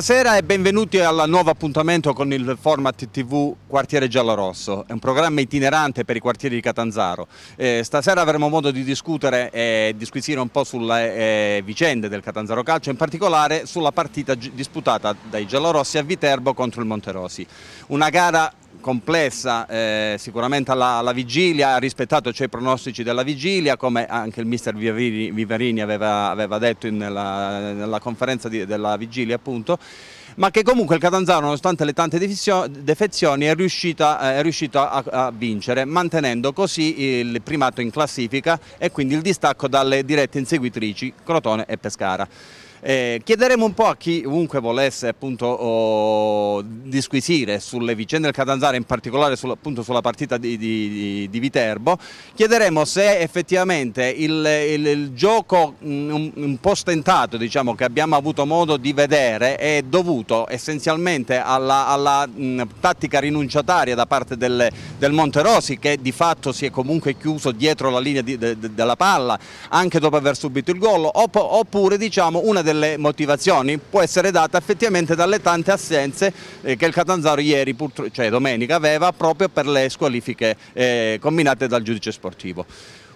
Buonasera e benvenuti al nuovo appuntamento con il format TV Quartiere Giallorosso, è un programma itinerante per i quartieri di Catanzaro. Eh, stasera avremo modo di discutere e disquisire un po' sulle eh, vicende del Catanzaro Calcio, in particolare sulla partita disputata dai giallorossi a Viterbo contro il Monterosi. Una gara complessa eh, sicuramente alla, alla, vigilia, ha rispettato cioè, i pronostici della vigilia come anche il mister Viverini, Viverini aveva, aveva, detto in, nella, nella, conferenza di, della vigilia appunto ma che comunque il Catanzaro nonostante le tante defezioni è riuscito, eh, è riuscito a, a, vincere mantenendo così il primato in classifica e quindi il distacco dalle dirette inseguitrici Crotone e Pescara. Eh, chiederemo un po' a chiunque volesse appunto oh, disquisire sulle vicende del Catanzaro, in particolare sul, appunto sulla partita di, di, di, Viterbo, chiederemo se effettivamente il, il, il gioco mm, un, un, po' stentato diciamo, che abbiamo avuto modo di vedere è dovuto essenzialmente alla, alla mh, mm, tattica rinunciataria da parte del, del Monterosi che di fatto si è comunque chiuso dietro la linea di, de, de, della palla anche dopo aver subito il gol, opp oppure diciamo una delle motivazioni può essere data effettivamente dalle tante assenze eh, che il Catanzaro ieri, cioè domenica, aveva proprio per le squalifiche eh, combinate dal giudice sportivo.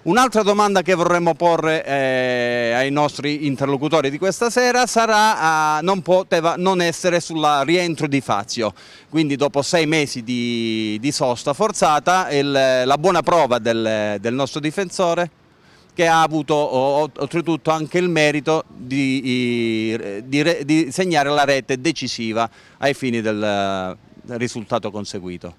Un'altra domanda che vorremmo porre eh, ai nostri interlocutori di questa sera sarà, eh, non poteva non essere sul rientro di Fazio, quindi dopo sei mesi di, di sosta forzata il, la buona prova del, del nostro difensore? che ha avuto oltretutto anche il merito di, di, di segnare la rete decisiva ai fini del risultato conseguito.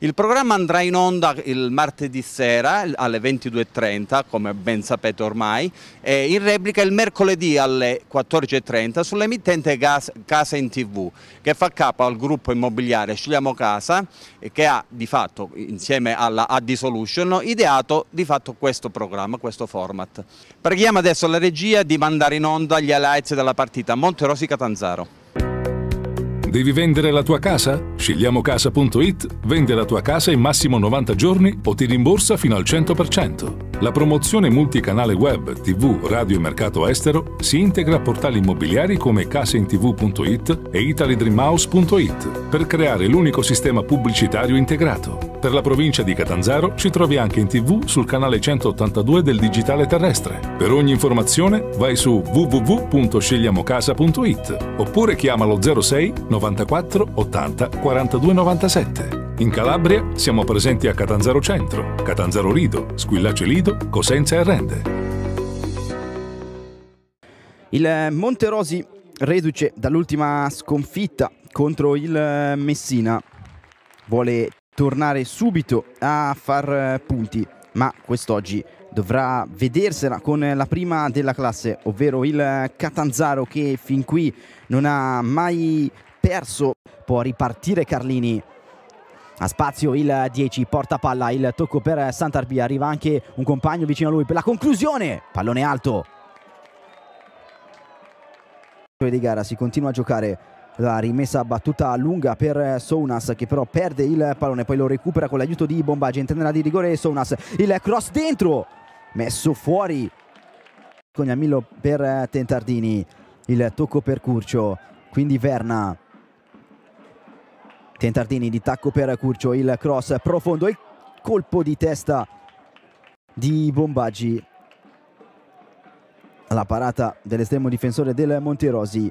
Il programma andrà in onda il martedì sera alle 22.30, come ben sapete ormai, e in replica il mercoledì alle 14.30 sull'emittente Casa in TV, che fa capo al gruppo immobiliare Scegliamo Casa, che ha di fatto, insieme alla AD Solution, ideato di fatto questo programma, questo format. Preghiamo adesso la regia di mandare in onda gli highlights della partita Monterosi-Catanzaro. Devi vendere la tua casa? Scegliamocasa.it vende la tua casa in massimo 90 giorni o ti rimborsa fino al 100%. La promozione multicanale web, tv, radio e mercato estero si integra a portali immobiliari come casaintv.it e italydreamhouse.it per creare l'unico sistema pubblicitario integrato. Per la provincia di Catanzaro ci trovi anche in tv sul canale 182 del digitale terrestre. Per ogni informazione vai su www.scegliamocasa.it oppure chiama lo 06 90 94 80 42 97. In Calabria siamo presenti a Catanzaro Centro, Catanzaro Lido, Squillace Lido, Cosenza e Rende. Il Monte Rosi reduce dall'ultima sconfitta contro il Messina vuole tornare subito a far punti, ma quest'oggi dovrà vedersela con la prima della classe, ovvero il Catanzaro che fin qui non ha mai perso, può ripartire Carlini. A spazio il 10, porta palla, il tocco per Sant'Arbia, arriva anche un compagno vicino a lui per la conclusione, pallone alto. Di gara si continua a giocare la rimessa battuta lunga per Sounas che però perde il pallone, poi lo recupera con l'aiuto di Bombaggi, intenderà di rigore Sounas, il cross dentro, messo fuori con Amillo per Tentardini, il tocco per Curcio, quindi Verna Tentardini di tacco per Curcio, il cross profondo, il colpo di testa di Bombaggi. La parata dell'estremo difensore del Monterosi.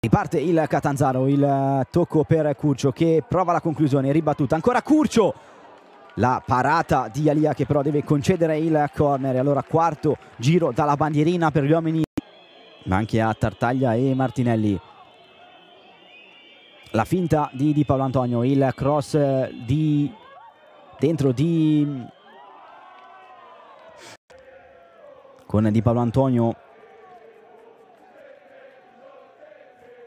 Riparte il Catanzaro, il tocco per Curcio che prova la conclusione, ribattuta, ancora Curcio! La parata di Alia che però deve concedere il corner, allora quarto giro dalla bandierina per gli uomini ma anche a Tartaglia e Martinelli la finta di, di Paolo Antonio il cross di dentro di con Di Paolo Antonio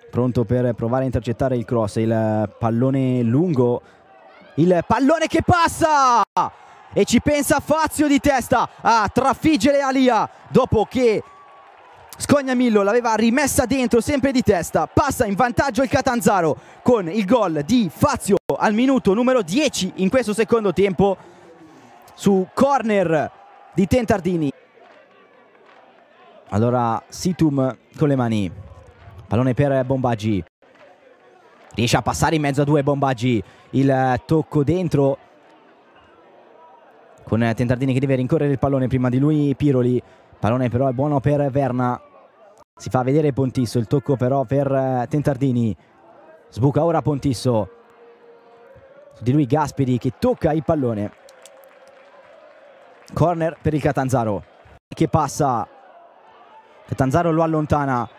pronto per provare a intercettare il cross il pallone lungo il pallone che passa e ci pensa Fazio di testa a trafiggere Alia dopo che Scognamillo l'aveva rimessa dentro sempre di testa, passa in vantaggio il Catanzaro con il gol di Fazio al minuto numero 10 in questo secondo tempo su corner di Tentardini. Allora Situm con le mani, pallone per Bombaggi, riesce a passare in mezzo a due Bombaggi, il tocco dentro con Tentardini che deve rincorrere il pallone prima di lui Piroli, pallone però è buono per Verna, si fa vedere Pontisso, il tocco però per eh, Tentardini. Sbuca ora Pontisso. Su di lui Gasperi che tocca il pallone. Corner per il Catanzaro. Che passa. Catanzaro lo allontana.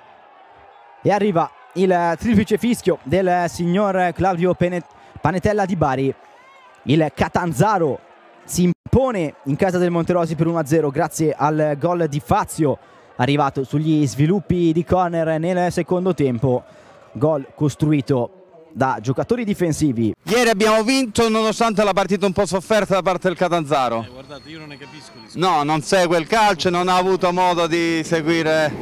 E arriva il eh, triplice fischio del eh, signor Claudio Penet Panetella di Bari. Il Catanzaro si impone in casa del Monterosi per 1-0 grazie al gol di Fazio arrivato sugli sviluppi di corner nel secondo tempo. Gol costruito da giocatori difensivi. Ieri abbiamo vinto nonostante la partita un po' sofferta da parte del Catanzaro. Eh, guardate, io non ne capisco. No, non segue il calcio, non ha avuto modo di seguire.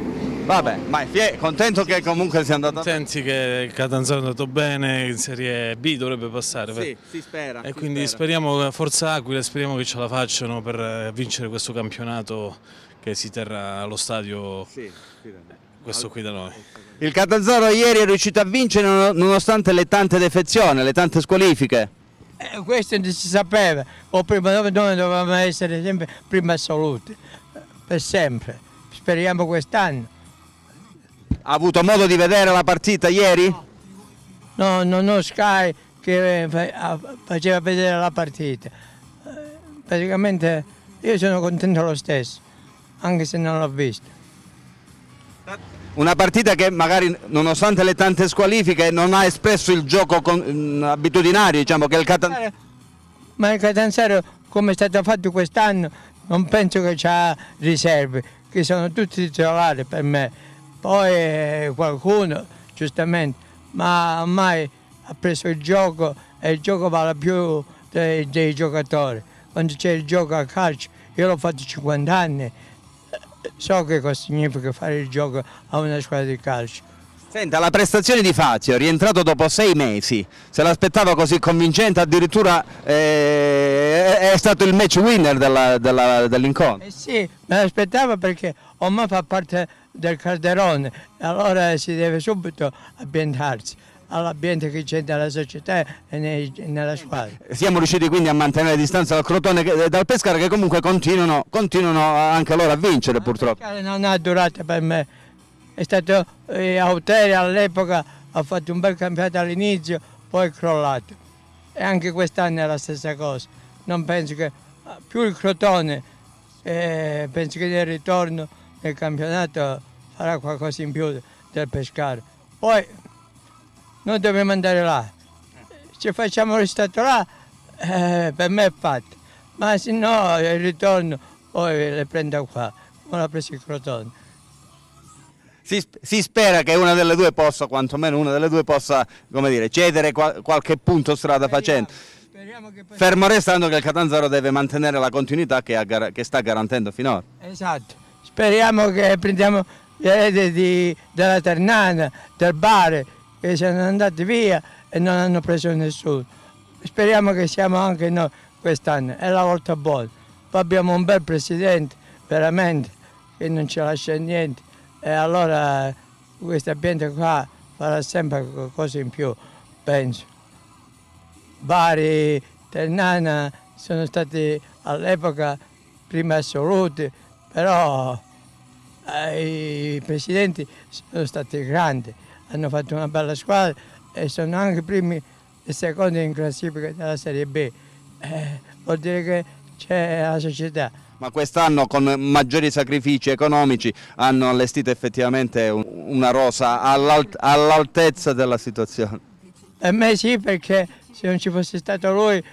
Vabbè, ma è contento che comunque sia andato bene. Senti che il Catanzaro è andato bene, in Serie B dovrebbe passare. Sì, si spera. E si quindi spera. speriamo, forza Aquila, speriamo che ce la facciano per eh, vincere questo campionato che si terrà allo stadio sì, questo qui da noi. Il Catanzaro ieri è riuscito a vincere nonostante le tante defezioni, le tante squalifiche. Eh, questo non si sapeva, o prima noi dovevamo essere sempre prima assoluti, per sempre. Speriamo quest'anno. Ha avuto modo di vedere la partita ieri? No, non ho Sky che eh, faceva vedere la partita. Eh, praticamente io sono contento lo stesso anche se non l'ho visto. Una partita che magari nonostante le tante squalifiche non ha espresso il gioco con, mm, abitudinario, diciamo che il Catanzaro... Ma il Catanzaro come è stato fatto quest'anno non penso che ha riserve, che sono tutti titolari per me. Poi eh, qualcuno, giustamente, ma ormai ha preso il gioco e il gioco vale più dei, dei giocatori. Quando c'è il gioco a calcio, io l'ho fatto 50 anni, so che cosa significa fare il gioco a una squadra di calcio. Senta, la prestazione di Fazio, rientrato dopo sei mesi, se l'aspettava così convincente, addirittura eh, è stato il match winner dell'incontro. Dell eh sì, me l'aspettavo perché ormai fa parte del calderone, allora si deve subito ambientarsi all'ambiente che c'è nella società e nella squadra. Siamo riusciti quindi a mantenere distanza dal Crotone e dal Pescara che comunque continuano, continuano anche loro a vincere Ma purtroppo. Pescara non ha durato per me, è stato eh, Auteri all'epoca, ha fatto un bel campionato all'inizio, poi è crollato e anche quest'anno è la stessa cosa, non penso che ah, più il Crotone, eh, penso che nel ritorno del campionato farà qualcosa in più del Pescara. Poi noi dobbiamo andare là. Se facciamo restato là, eh, per me è fatto. Ma se no il ritorno poi le prendo qua, come l'ha preso il crotone. Si, si, spera che una delle due possa, quantomeno una delle due possa, come dire, cedere qual, qualche punto strada speriamo, facendo. Speriamo che Fermo restando che il Catanzaro deve mantenere la continuità che, ha, che sta garantendo finora. Esatto, speriamo che prendiamo le eh, rete della Ternana, del Bari, che sono andati via e non hanno preso nessuno. Speriamo che siamo anche noi quest'anno, è la volta buona. Poi abbiamo un bel presidente, veramente, che non ci lascia niente e allora questo ambiente qua farà sempre qualcosa in più, penso. Bari, Ternana sono stati all'epoca prima assoluti, però eh, i presidenti sono stati grandi hanno fatto una bella squadra e sono anche primi e secondi in classifica della Serie B. Eh, vuol dire che c'è la società. Ma quest'anno con maggiori sacrifici economici hanno allestito effettivamente una rosa all'altezza della situazione? Eh, A me sì perché se non ci fosse stato lui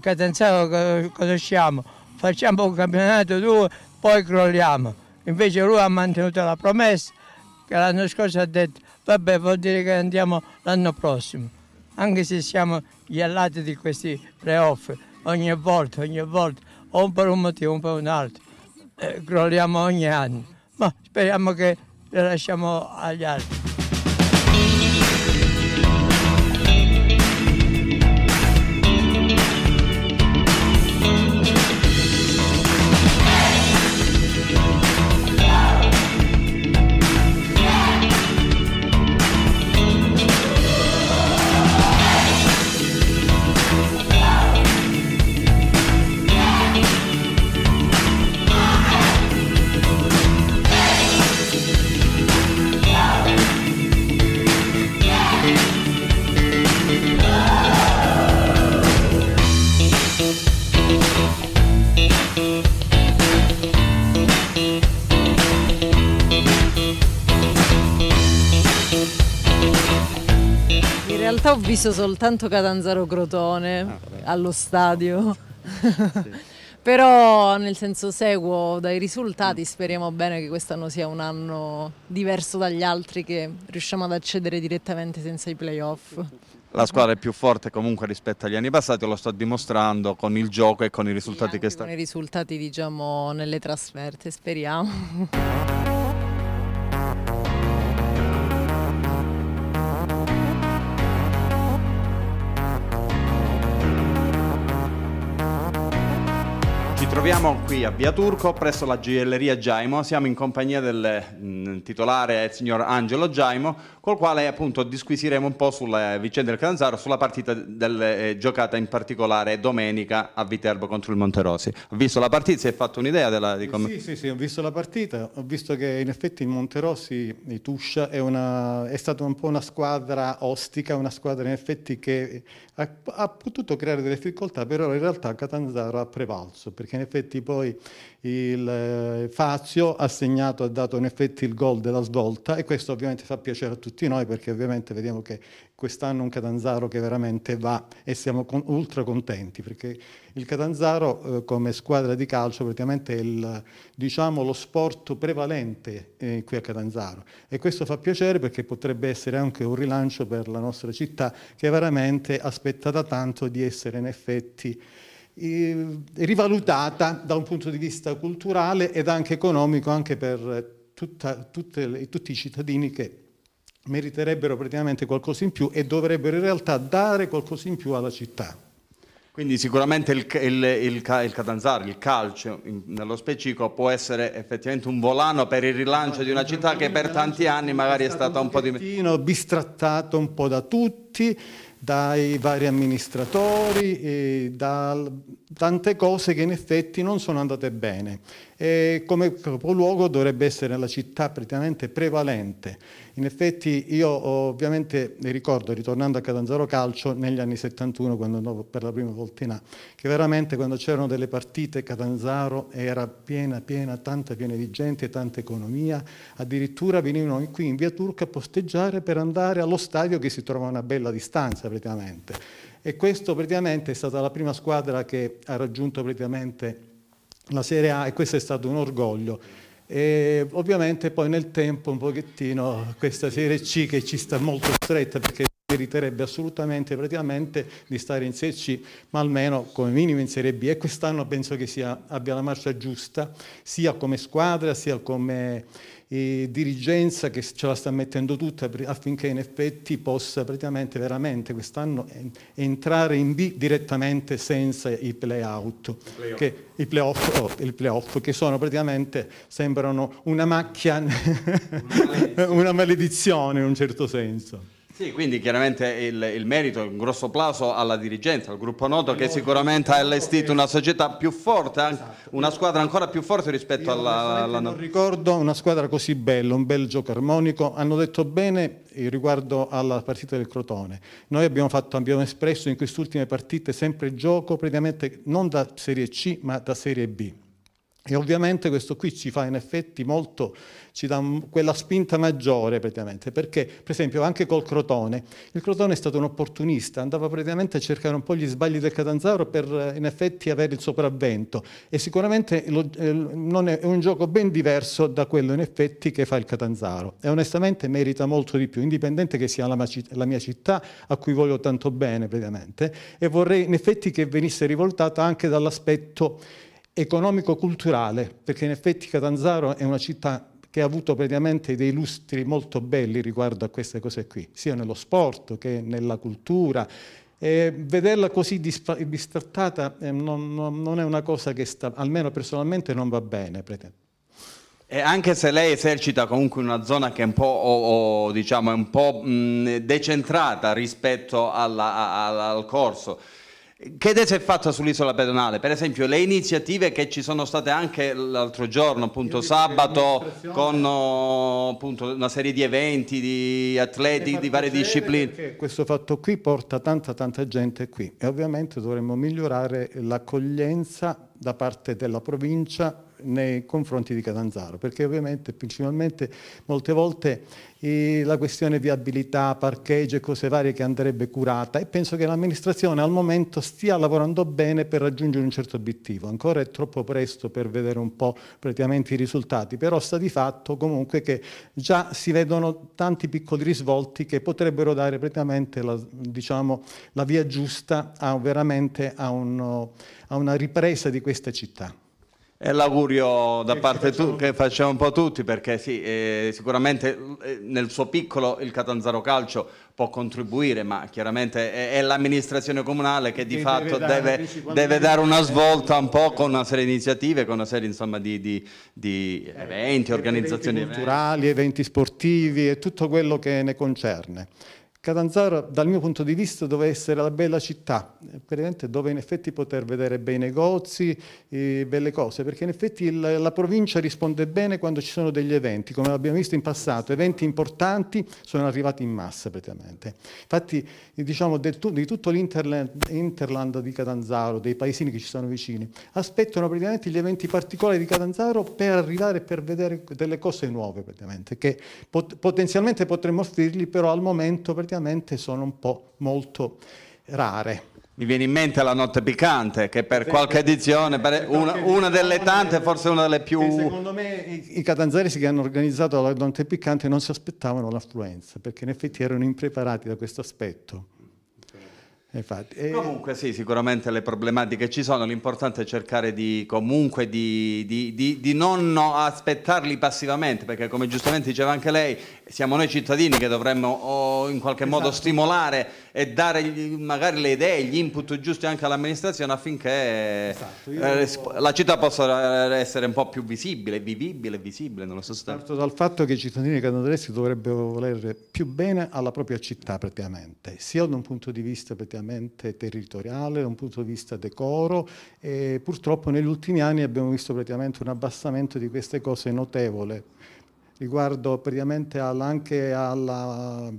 Catanzaro conosciamo, facciamo un campionato due, poi crolliamo. Invece lui ha mantenuto la promessa che l'anno scorso ha detto vabbè vuol dire che andiamo l'anno prossimo, anche se siamo gli allati di questi playoff, ogni volta, ogni volta, o per un motivo, o per un altro, eh, crolliamo ogni anno, ma speriamo che le lasciamo agli altri. Ringrazio soltanto Catanzaro Crotone ah, allo stadio. Però nel senso seguo dai risultati, mm. speriamo bene che quest'anno sia un anno diverso dagli altri che riusciamo ad accedere direttamente senza i playoff. La squadra è più forte comunque rispetto agli anni passati, lo sto dimostrando con il gioco e con i risultati sì, che sta. Con i risultati diciamo nelle trasferte, speriamo. troviamo qui a Via Turco presso la gioielleria Giaimo, siamo in compagnia del mh, mm, titolare il signor Angelo Giaimo col quale appunto disquisiremo un po' sulla vicenda del Catanzaro, sulla partita del, eh, giocata in particolare domenica a Viterbo contro il Monterosi. Ho visto la partita, si è fatto un'idea della, di come... Sì, sì, sì, ho visto la partita, ho visto che in effetti il Monterosi, il Tuscia, è, una, è stata un po' una squadra ostica, una squadra in effetti che ha, ha potuto creare delle difficoltà, però in realtà Catanzaro ha prevalso perché in effetti effetti poi il eh, Fazio ha segnato, ha dato in effetti il gol della svolta e questo ovviamente fa piacere a tutti noi perché ovviamente vediamo che quest'anno un Catanzaro che veramente va e siamo con, ultra contenti perché il Catanzaro eh, come squadra di calcio praticamente è il, diciamo, lo sport prevalente eh, qui a Catanzaro e questo fa piacere perché potrebbe essere anche un rilancio per la nostra città che veramente aspetta da tanto di essere in effetti rivalutata da un punto di vista culturale ed anche economico anche per tutta, tutte, tutti i cittadini che meriterebbero praticamente qualcosa in più e dovrebbero in realtà dare qualcosa in più alla città. Quindi sicuramente il, il, il, il Catanzaro, il calcio in, nello specifico, può essere effettivamente un volano per il rilancio no, di una città che per tanti anni magari è stata un po' di... bistrattato un po' da tutti, dai vari amministratori, da tante cose che in effetti non sono andate bene. E come capoluogo dovrebbe essere la città praticamente prevalente in effetti io ovviamente ricordo, ritornando a Catanzaro Calcio negli anni 71, quando andavo per la prima volta in A, che veramente quando c'erano delle partite Catanzaro era piena, piena, tanta piena di gente, tanta economia, addirittura venivano qui in via Turca a posteggiare per andare allo stadio che si trova a una bella distanza praticamente. E questo praticamente è stata la prima squadra che ha raggiunto praticamente la Serie A e questo è stato un orgoglio e ovviamente poi nel tempo un pochettino questa serie C che ci sta molto stretta perché meriterebbe assolutamente praticamente di stare in Serie C, ma almeno come minimo in Serie B e quest'anno penso che sia, abbia la marcia giusta sia come squadra sia come eh, dirigenza che ce la sta mettendo tutta affinché in effetti possa praticamente veramente quest'anno entrare in B direttamente senza i play-out, play che, i playoff, oh, il che sono praticamente, sembrano una macchia, una maledizione in un certo senso. Sì, quindi chiaramente il, il merito, un grosso applauso alla dirigenza, al gruppo Noto che sicuramente ha allestito una società più forte, esatto. una squadra ancora più forte rispetto Io alla, alla... Non ricordo una squadra così bella, un bel gioco armonico, hanno detto bene riguardo alla partita del Crotone. Noi abbiamo, fatto, abbiamo espresso in queste ultime partite sempre gioco praticamente non da Serie C ma da Serie B e ovviamente questo qui ci fa in effetti molto, ci dà quella spinta maggiore praticamente, perché per esempio anche col Crotone, il Crotone è stato un opportunista, andava praticamente a cercare un po' gli sbagli del Catanzaro per in effetti avere il sopravvento e sicuramente lo, eh, è, è un gioco ben diverso da quello in effetti che fa il Catanzaro e onestamente merita molto di più, indipendente che sia la, la mia città a cui voglio tanto bene praticamente e vorrei in effetti che venisse rivoltata anche dall'aspetto economico-culturale, perché in effetti Catanzaro è una città che ha avuto praticamente dei lustri molto belli riguardo a queste cose qui, sia nello sport che nella cultura. E vederla così distrattata eh, non, non, è una cosa che sta, almeno personalmente non va bene. E anche se lei esercita comunque una zona che è un po', o, o, diciamo, un po' mh, decentrata rispetto alla, a, al corso, che idea si è fatta sull'isola pedonale? Per esempio le iniziative che ci sono state anche l'altro giorno, appunto sabato, con oh, appunto, una serie di eventi, di atleti, eh, di varie discipline. Questo fatto qui porta tanta tanta gente qui e ovviamente dovremmo migliorare l'accoglienza da parte della provincia nei confronti di Catanzaro, perché ovviamente principalmente molte volte eh, la questione viabilità, parcheggio e cose varie che andrebbe curata e penso che l'amministrazione al momento stia lavorando bene per raggiungere un certo obiettivo, ancora è troppo presto per vedere un po' praticamente i risultati, però sta di fatto comunque che già si vedono tanti piccoli risvolti che potrebbero dare praticamente la, diciamo, la via giusta a, veramente a, uno, a una ripresa di questa città. È l'augurio da che parte facciamo... tu, che facciamo un po' tutti perché sì, eh, sicuramente eh, nel suo piccolo il Catanzaro Calcio può contribuire, ma chiaramente è, è l'amministrazione comunale che di che fatto deve, dare, deve, deve dare una eh, svolta un po' con una serie di iniziative, con una serie insomma, di, di, di eh, eventi, organizzazioni eventi culturali, eventi sportivi e tutto quello che ne concerne. Catanzaro dal mio punto di vista doveva essere la bella città, eh, dove in effetti poter vedere bei negozi, e eh, belle cose, perché in effetti la, la provincia risponde bene quando ci sono degli eventi, come abbiamo visto in passato, eventi importanti sono arrivati in massa praticamente. Infatti diciamo del, di tutto l'interland di Catanzaro, dei paesini che ci sono vicini, aspettano praticamente gli eventi particolari di Catanzaro per arrivare e per vedere delle cose nuove praticamente, che pot potenzialmente potremmo offrirgli però al momento praticamente praticamente sono un po' molto rare. Mi viene in mente la notte piccante, che per qualche edizione, per una, una, delle tante, forse una delle più... Secondo me i, i catanzaresi che hanno organizzato la notte piccante non si aspettavano l'affluenza, perché in effetti erano impreparati da questo aspetto. Infatti, comunque sì, sicuramente le problematiche ci sono, l'importante è cercare di, comunque di, di, di, non aspettarli passivamente, perché come giustamente diceva anche lei, siamo noi cittadini che dovremmo in qualche esatto. modo stimolare e dare magari le idee, gli input giusti anche all'amministrazione affinché esatto, eh, la città possa eh, essere un po' più visibile, vivibile e visibile nello stesso tempo. Parto dal fatto che i cittadini canadaresi dovrebbero volere più bene alla propria città praticamente, sia da un punto di vista praticamente territoriale, da un punto di vista decoro e purtroppo negli ultimi anni abbiamo visto praticamente un abbassamento di queste cose notevole riguardo praticamente all anche alla,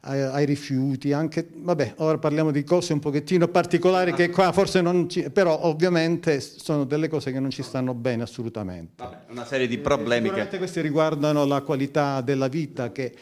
ai, ai, rifiuti, anche, vabbè, ora parliamo di cose un pochettino particolari ah. che qua forse non ci, però ovviamente sono delle cose che non ci stanno bene assolutamente. Vabbè, una serie di problemi. Eh, sicuramente che... questi riguardano la qualità della vita che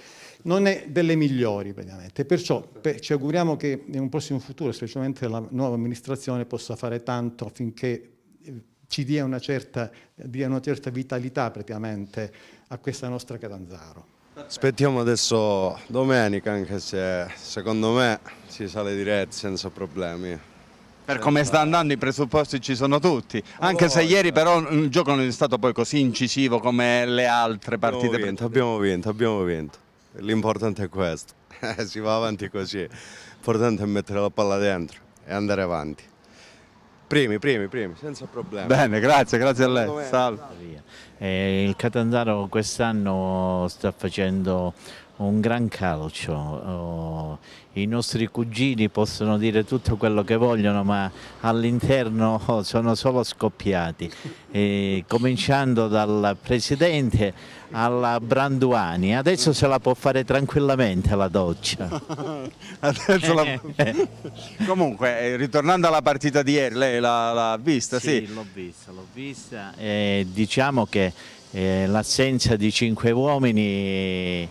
non è delle migliori praticamente, perciò per, ci auguriamo che in un prossimo futuro, specialmente la nuova amministrazione, possa fare tanto affinché eh, ci dia una certa, dia una certa vitalità praticamente a questa nostra Catanzaro. Aspettiamo adesso domenica, anche se secondo me si sale diretti senza problemi. Per come sta andando i presupposti ci sono tutti, anche se ieri però il gioco non è stato poi così incisivo come le altre partite. Abbiamo vinto, abbiamo vinto, abbiamo vinto. L'importante è questo, eh, si va avanti così, l'importante è mettere la palla dentro e andare avanti. Primi, premi, premi, senza problemi. Bene, grazie, grazie a lei. Salve. Eh, il Catanzaro quest'anno sta facendo un gran calcio. Oh, I nostri cugini possono dire tutto quello che vogliono, ma all'interno sono solo scoppiati, e, cominciando dal presidente alla Branduani. Adesso se la può fare tranquillamente la doccia. la... Comunque, eh, ritornando alla partita di ieri, lei l'ha vista? Sì, sì. l'ho vista, l'ho vista. Eh, diciamo che eh, l'assenza di cinque uomini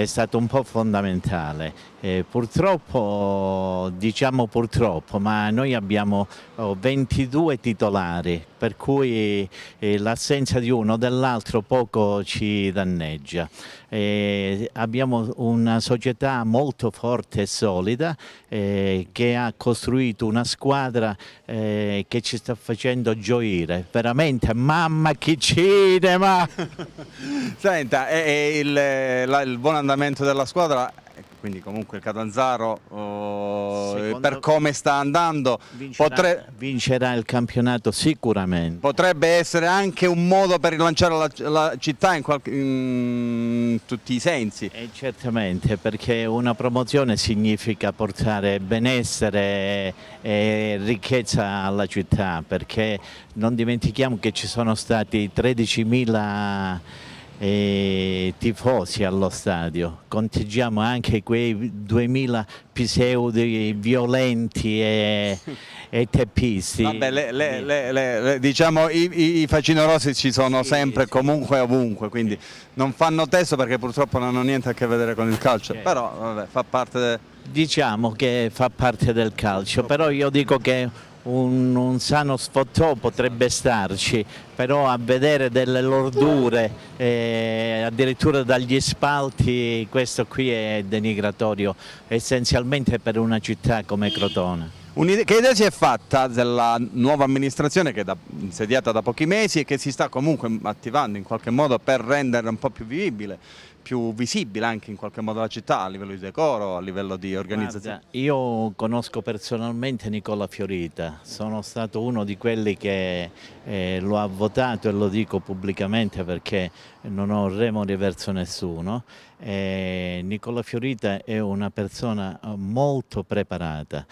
è stato un po' fondamentale eh, purtroppo, diciamo purtroppo, ma noi abbiamo 22 titolari, per cui eh, l'assenza di uno o dell'altro poco ci danneggia. Eh, abbiamo una società molto forte e solida eh, che ha costruito una squadra eh, che ci sta facendo gioire, veramente, mamma che cinema! Senta, il, la, il buon andamento della squadra quindi comunque il Catanzaro oh, per come sta andando vincerà, potre... vincerà, il campionato sicuramente potrebbe essere anche un modo per rilanciare la, la città in, qualche, in, tutti i sensi e eh, certamente perché una promozione significa portare benessere e ricchezza alla città perché non dimentichiamo che ci sono stati 13.000 tifosi allo stadio, conteggiamo anche quei 2000 pseudi violenti e, e teppisti. Vabbè, le, le, le, diciamo i, i facino rossi ci sono sì, sempre, sì. comunque, ovunque, quindi sì. non fanno testo perché purtroppo non hanno niente a che vedere con il calcio, okay. però vabbè, fa parte... De... Diciamo che fa parte del calcio, però io dico che un, un, sano sfottò potrebbe starci, però a vedere delle lordure eh, addirittura dagli spalti questo qui è denigratorio essenzialmente per una città come Crotone. Che idea si è fatta della nuova amministrazione che è da, insediata da pochi mesi e che si sta comunque attivando in qualche modo per rendere un po' più vivibile più visibile anche in qualche modo la città a livello di decoro, a livello di organizzazione? Guarda, io conosco personalmente Nicola Fiorita, sono stato uno di quelli che eh, lo ha votato e lo dico pubblicamente perché non ho remore verso nessuno. Eh, Nicola Fiorita è una persona eh, molto preparata.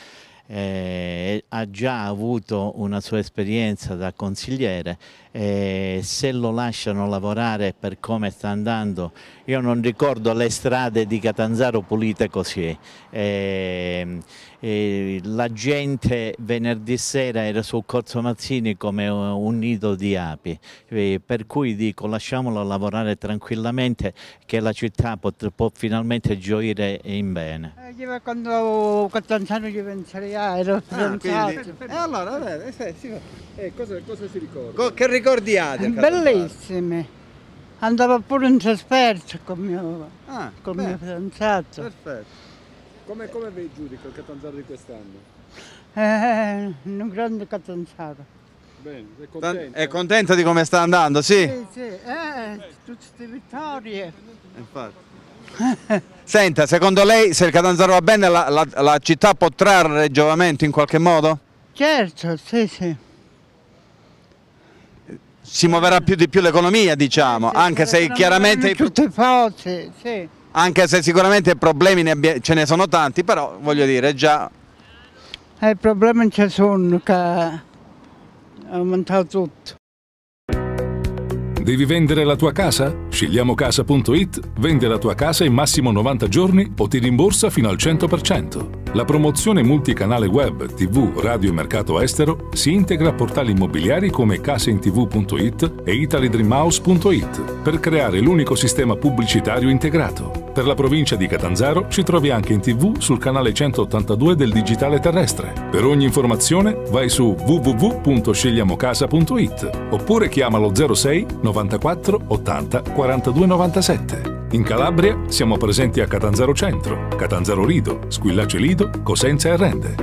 Eh, ha già avuto una sua esperienza da consigliere eh, se lo lasciano lavorare per come sta andando, io non ricordo le strade di Catanzaro pulite così, eh, eh, la gente venerdì sera era sul Corso Mazzini come un nido di api, per cui dico lasciamolo lavorare tranquillamente che la città può, può finalmente gioire in bene. Eh, quando Catanzaro gli penserei, ero fidanzato. Ah, quindi... Eh, allora, vabbè, eh, sì, sì, cosa, cosa si ricorda? Co ricordi ha del Bellissime. Andavo pure in trasferta con mio, ah, con mio fidanzato. Perfetto. Come, come vi giudica il Catanzaro di quest'anno? Eh, un grande Catanzaro. Bene, è contenta? È contenta di come sta andando, sì? Sì, sì, eh, tutte le vittorie. Infatti. Senta, secondo lei se il Catanzaro va bene la, la, la città può trarre giovamento in qualche modo? Certo, sì, sì. Si muoverà più di più l'economia, diciamo, sì, anche se chiaramente... Tutte forze, sì. Anche se sicuramente problemi ne abbia... ce ne sono tanti, però voglio dire, già... Eh, I problemi ci sono, che aumentato tutto. Devi vendere la tua casa? Scegliamo casa.it vende la tua casa in massimo 90 giorni o ti rimborsa fino al 100%. La promozione multicanale web, tv, radio e mercato estero si integra a portali immobiliari come caseintv.it e italydreamhouse.it per creare l'unico sistema pubblicitario integrato. Per la provincia di Catanzaro ci trovi anche in tv sul canale 182 del Digitale Terrestre. Per ogni informazione vai su www.scegliamocasa.it oppure chiamalo 06 94 80 42 97. In Calabria siamo presenti a Catanzaro Centro, Catanzaro Rido, Squillace Lido, Cosenza e Rende.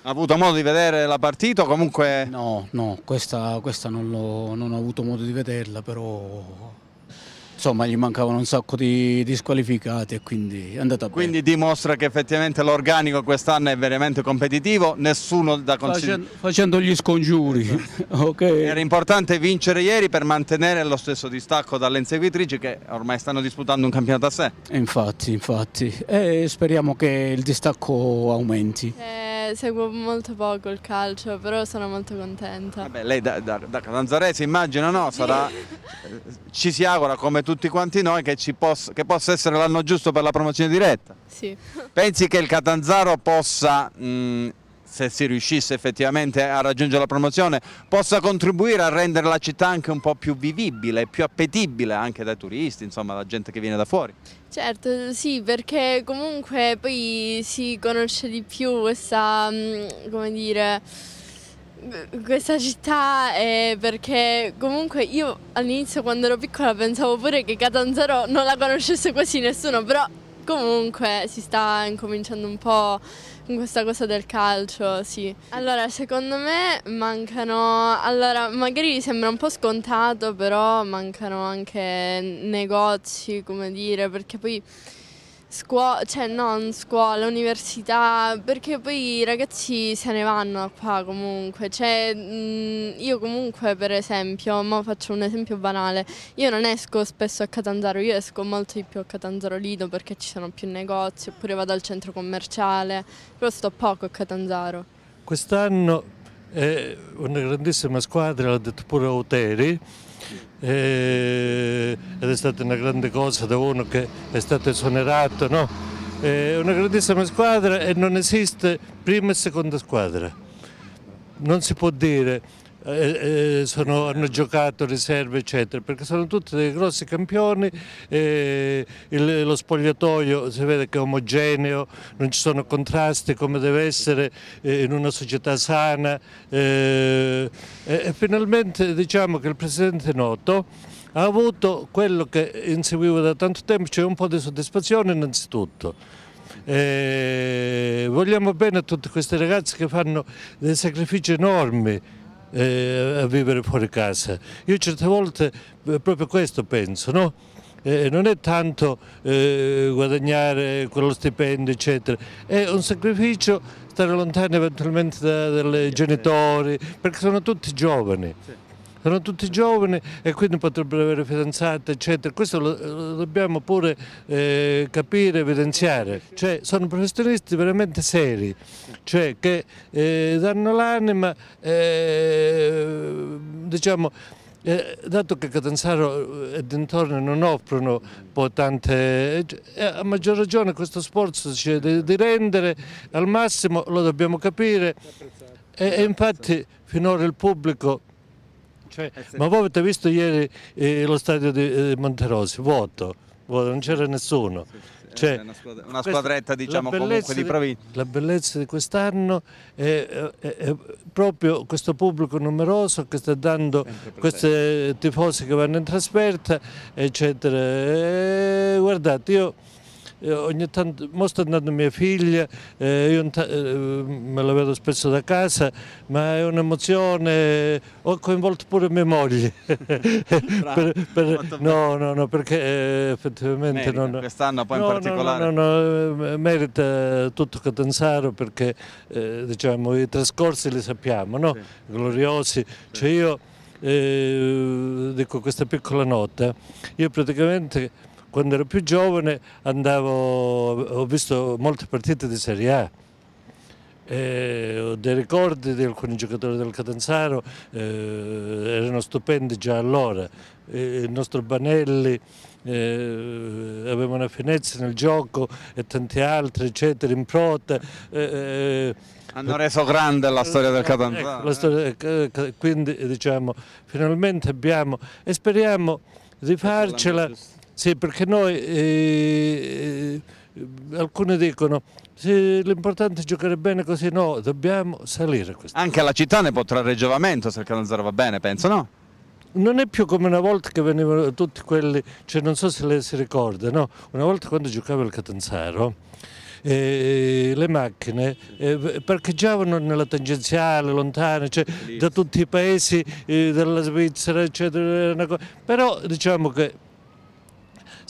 Ha avuto modo di vedere la partita comunque? No, no, questa, questa non, non ho avuto modo di vederla, però insomma gli mancavano un sacco di, di squalificati e quindi è andata bene. Quindi dimostra che effettivamente l'organico quest'anno è veramente competitivo, nessuno da considerare. Facendo, facendo, gli scongiuri. okay. Era importante vincere ieri per mantenere lo stesso distacco dalle inseguitrici che ormai stanno disputando un campionato a sé. Infatti, infatti. E speriamo che il distacco aumenti. Eh seguo molto poco il calcio, però sono molto contenta. Vabbè, lei da, da, da Catanzarese immagino, no? Sarà, eh, ci si augura, come tutti quanti noi, che, possa, che possa essere l'anno giusto per la promozione diretta. Sì. Pensi che il Catanzaro possa, mh, mm, se si riuscisse effettivamente a raggiungere la promozione, possa contribuire a rendere la città anche un po' più vivibile, più appetibile anche dai turisti, insomma, la gente che viene da fuori? Certo, sì, perché comunque poi si conosce di più questa, mm, come dire, questa città eh, perché comunque io all'inizio quando ero piccola pensavo pure che Catanzaro non la conoscesse quasi nessuno, però comunque si sta incominciando un po' questa cosa del calcio, sì. Allora, secondo me mancano, allora magari sembra un po' scontato, però mancano anche negozi, come dire, perché poi scuola, cioè non scuola, università, perché poi i ragazzi se ne vanno qua comunque. Cioè, mm, io comunque per esempio, ma faccio un esempio banale, io non esco spesso a Catanzaro, io esco molto di più a Catanzaro Lido perché ci sono più negozi, oppure vado al centro commerciale, però sto poco a Catanzaro. Quest'anno è eh, una grandissima squadra, l'ha detto pure Oteri eh, ed è stata una grande cosa da uno che è stato esonerato, no? Eh, una grandissima squadra e non esiste prima e seconda squadra. Non si può dire eh, eh, sono, hanno giocato riserve eccetera perché sono tutti dei grossi campioni eh, il, lo spogliatoio si vede che è omogeneo non ci sono contrasti come deve essere eh, in una società sana eh, e, e finalmente diciamo che il presidente Noto ha avuto quello che inseguivo da tanto tempo cioè un po' di soddisfazione innanzitutto eh, vogliamo bene a tutti questi ragazzi che fanno dei sacrifici enormi eh, a vivere fuori casa. Io certe volte eh, proprio questo penso, no? Eh, non è tanto eh, guadagnare quello stipendio, eccetera, è un sacrificio stare lontani eventualmente dai genitori, perché sono tutti giovani. Sì sono tutti giovani e quindi potrebbero avere fidanzate, eccetera. Questo lo, lo dobbiamo pure eh, capire, evidenziare. Cioè, sono professionisti veramente seri, cioè che eh, danno l'anima, eh, diciamo, eh, dato che Catanzaro e dintorni non offrono poi tante, eh, a maggior ragione questo sforzo cioè, di, di, rendere al massimo lo dobbiamo capire e, e infatti finora il pubblico cioè, eh, ma voi avete visto ieri eh, lo stadio di eh, Monterosi, vuoto, vuoto, non c'era nessuno. Eh, cioè, una, squadra, una squadretta diciamo comunque di, di provincia. La bellezza di quest'anno è, è, è, proprio questo pubblico numeroso che sta dando questi eh, tifosi che vanno in trasferta, eccetera. E, guardate, io eh, ogni tanto, mo sta andando mia figlia, eh, io eh, me la vedo spesso da casa, ma è un'emozione, eh, ho coinvolto pure mia moglie, per, per, no, no, no, perché eh, effettivamente merita, non, quest'anno poi no, in particolare. No, no, merita tutto Catanzaro perché eh, diciamo, i trascorsi li sappiamo, sì. gloriosi, sì. cioè io dico questa piccola nota, io praticamente quando ero più giovane andavo, ho visto molte partite di Serie A. Eh, ho dei ricordi di alcuni giocatori del Catanzaro, eh, erano stupendi già allora. Eh, il nostro Banelli eh, aveva una finezza nel gioco e tanti altri, eccetera, in prota. Eh, eh, Hanno reso grande la storia del Catanzaro. Ecco, storia, ecco, ecco, quindi diciamo, finalmente abbiamo e speriamo di farcela sì, perché noi, eh, eh, alcuni dicono, sì, l'importante è giocare bene così, no, dobbiamo salire. Anche alla città ne può trarre giovamento se il Catanzaro va bene, penso, no? non è più come una volta che venivano tutti quelli, cioè non so se lei si ricorda, no? una volta quando giocava il Catanzaro eh, le macchine eh, parcheggiavano nella tangenziale, lontana, cioè, da tutti i paesi, eh, dalla Svizzera, eccetera, però diciamo che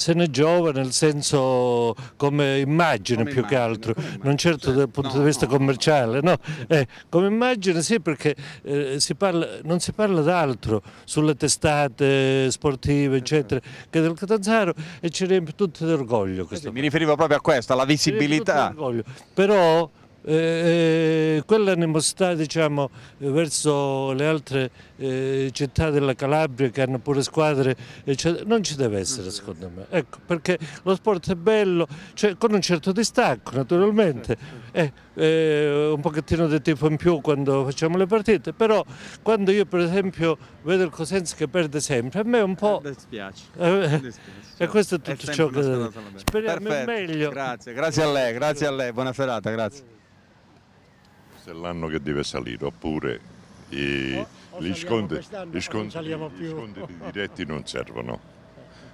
se ne giova nel senso come immagine come più immagine, che altro, non certo cioè, dal punto no, di vista no, commerciale, no, eh, come immagine sì perché eh, si parla, non si parla d'altro sulle testate sportive eccetera che del Catanzaro e ci riempie tutto d'orgoglio. sì, mi riferivo proprio a questo, alla visibilità. Però eh, eh quella animosità diciamo, verso le altre eh, città della Calabria che hanno pure squadre eccetera, non ci deve essere secondo me ecco, perché lo sport è bello cioè, con un certo distacco naturalmente certo, eh, certo. eh, un pochettino di tempo in più quando facciamo le partite però quando io per esempio vedo il Cosenza che perde sempre a me è un po' eh, dispiace, dispiace cioè, e questo è tutto è ciò che speriamo Perfetto. meglio grazie, grazie a lei grazie a lei buona serata grazie è l'anno che deve salire, oppure i, o, gli, sconti, gli, sconti, gli sconti diretti non servono.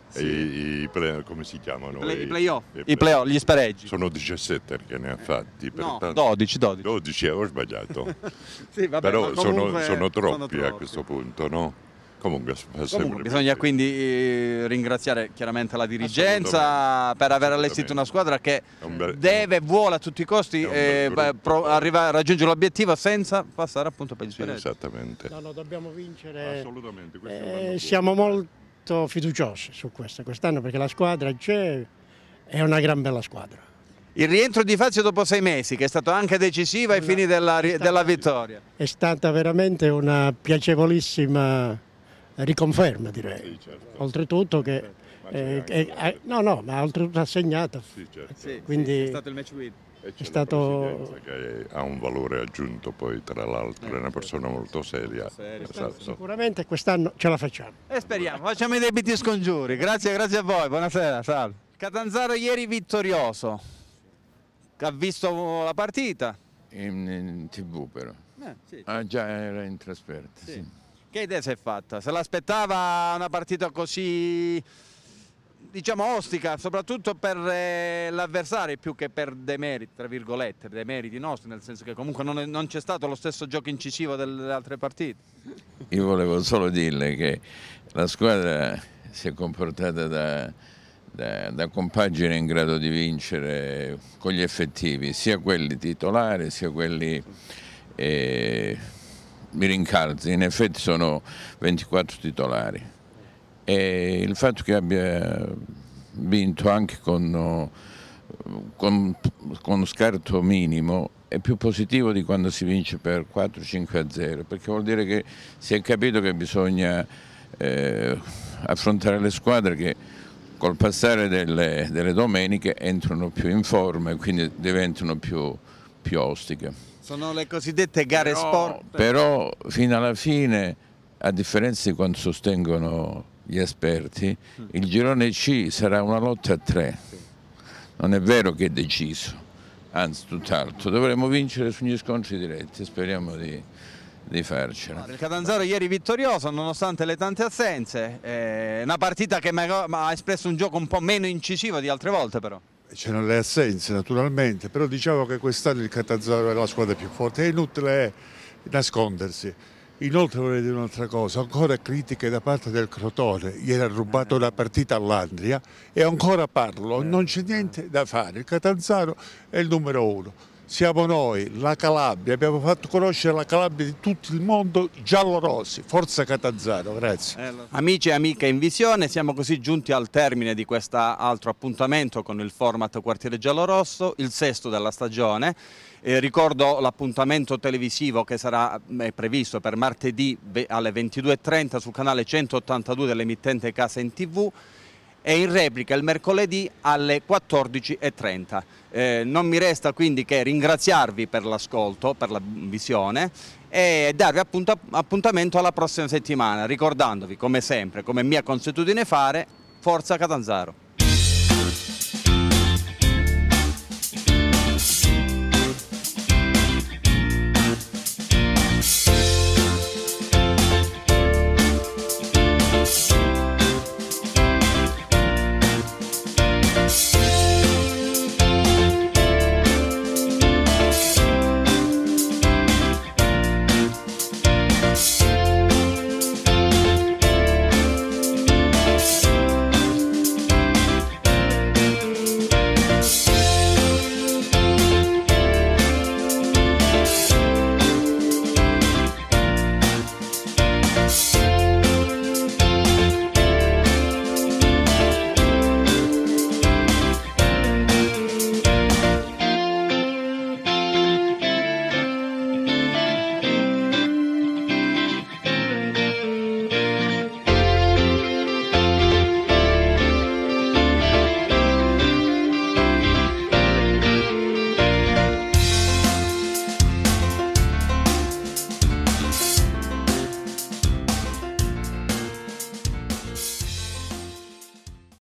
Sì. I, i play, come si chiamano? I, playoff. play, play gli spareggi. Sono 17 che ne ha fatti. No, tanto, 12, 12. 12, ho sbagliato. sì, vabbè, Però sono, sono, troppi sono, troppi a questo punto, no? Comunque, Comunque bisogna quindi eh, ringraziare chiaramente la dirigenza per aver allestito una squadra che bel... deve, vuole a tutti i costi eh, pro... arrivare, raggiungere l'obiettivo senza passare appunto per il suo Esattamente. No, no, dobbiamo vincere. Assolutamente. Eh, siamo molto fiduciosi su questo quest'anno perché la squadra c'è, è una gran bella squadra. Il rientro di Fazio dopo sei mesi, che è stato anche decisivo ai fini della, della vittoria. È stata veramente una piacevolissima riconferma direi. Sì, certo. Oltretutto che... Certo. Eh, eh, eh, no, no, ma oltretutto ha segnato. Sì, certo. sì, Quindi è stato il match win. È stato... che ha un valore aggiunto poi tra l'altro, è una eh, persona molto seria. Esatto. Certo. Sicuramente quest'anno ce la facciamo. E speriamo, facciamo i debiti scongiuri. Grazie, grazie a voi, buonasera, salve. Catanzaro ieri vittorioso, ha visto la partita? In, in tv però. Eh, sì. Ah già era in trasferta, sì. sì. Che idea si è fatta? Se l'aspettava una partita così diciamo ostica soprattutto per eh, l'avversario più che per demeriti tra virgolette demeriti nostri nel senso che comunque non, c'è stato lo stesso gioco incisivo delle altre partite io volevo solo dirle che la squadra si è comportata da, da, da compagine in grado di vincere con gli effettivi sia quelli titolari sia quelli eh, mi rincalzi, in effetti sono 24 titolari e il fatto che abbia vinto anche con, con, con scarto minimo è più positivo di quando si vince per 4-5-0 perché vuol dire che si è capito che bisogna eh, affrontare le squadre che col passare delle, delle domeniche entrano più in forma e quindi diventano più, più ostiche. Sono le cosiddette gare però, sport. Però fino alla fine, a differenza di quanto sostengono gli esperti, mm. il girone C sarà una lotta a tre. Non è vero che è deciso, anzi tutt'altro. Dovremmo vincere sugli scontri diretti, speriamo di, di farcela. Il Catanzaro ieri vittorioso nonostante le tante assenze, eh, una partita che ha espresso un gioco un po' meno incisivo di altre volte però c'erano le assenze naturalmente, però diciamo che quest'anno il Catanzaro è la squadra più forte, è inutile nascondersi. Inoltre vorrei dire un'altra cosa, ancora critiche da parte del Crotone, ieri ha rubato eh. una partita all'Andria e ancora parlo, eh. non c'è niente da fare, il Catanzaro è il numero uno siamo noi, la Calabria, abbiamo fatto conoscere la Calabria di tutto il mondo, giallorossi, forza Catanzaro, grazie. Eh, Amici e amiche in visione, siamo così giunti al termine di questo altro appuntamento con il format Quartiere Giallorosso, il sesto della stagione. Eh, ricordo l'appuntamento televisivo che sarà mm, previsto per martedì alle 22.30 sul canale 182 dell'emittente Casa in TV e in replica il mercoledì alle 14.30. Eh, non mi resta quindi che ringraziarvi per l'ascolto, per la visione e darvi appunto, appuntamento alla prossima settimana, ricordandovi come sempre, come mia consuetudine fare, forza Catanzaro.